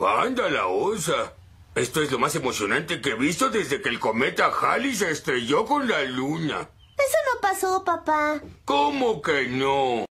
¡Anda la osa! Esto es lo más emocionante que he visto desde que el cometa Halley se estrelló con la luna. Eso no pasó, papá. ¿Cómo que no?